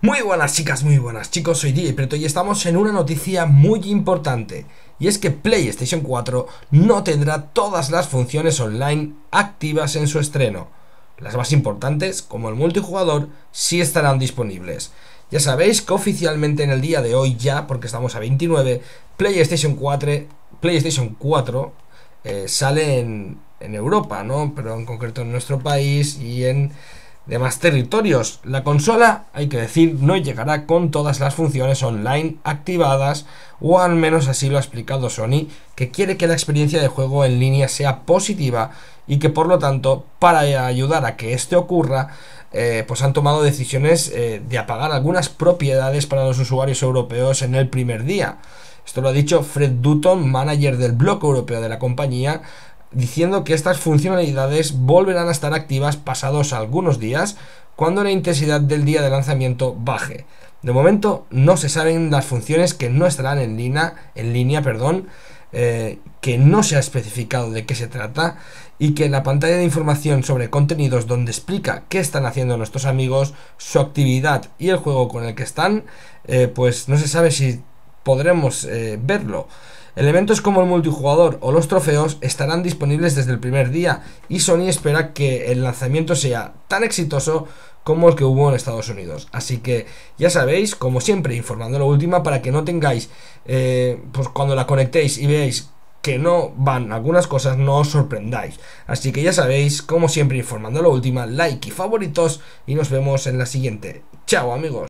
Muy buenas chicas, muy buenas chicos, soy DJ Preto y estamos en una noticia muy importante y es que PlayStation 4 no tendrá todas las funciones online activas en su estreno. Las más importantes, como el multijugador, sí estarán disponibles. Ya sabéis que oficialmente en el día de hoy ya, porque estamos a 29, PlayStation 4, PlayStation 4 eh, sale en, en Europa, ¿no? Pero en concreto en nuestro país y en más territorios. La consola, hay que decir, no llegará con todas las funciones online activadas, o al menos así lo ha explicado Sony, que quiere que la experiencia de juego en línea sea positiva y que por lo tanto, para ayudar a que esto ocurra, eh, pues han tomado decisiones eh, de apagar algunas propiedades para los usuarios europeos en el primer día. Esto lo ha dicho Fred Dutton, manager del bloque europeo de la compañía, diciendo que estas funcionalidades volverán a estar activas pasados algunos días cuando la intensidad del día de lanzamiento baje. De momento no se saben las funciones que no estarán en línea, en línea perdón, eh, que no se ha especificado de qué se trata y que la pantalla de información sobre contenidos donde explica qué están haciendo nuestros amigos, su actividad y el juego con el que están, eh, pues no se sabe si podremos eh, verlo. Elementos como el multijugador o los trofeos estarán disponibles desde el primer día y Sony espera que el lanzamiento sea tan exitoso como el que hubo en Estados Unidos. Así que ya sabéis, como siempre, informando lo último para que no tengáis, eh, pues cuando la conectéis y veáis que no van algunas cosas, no os sorprendáis. Así que ya sabéis, como siempre, informando lo última, like y favoritos y nos vemos en la siguiente. Chao amigos.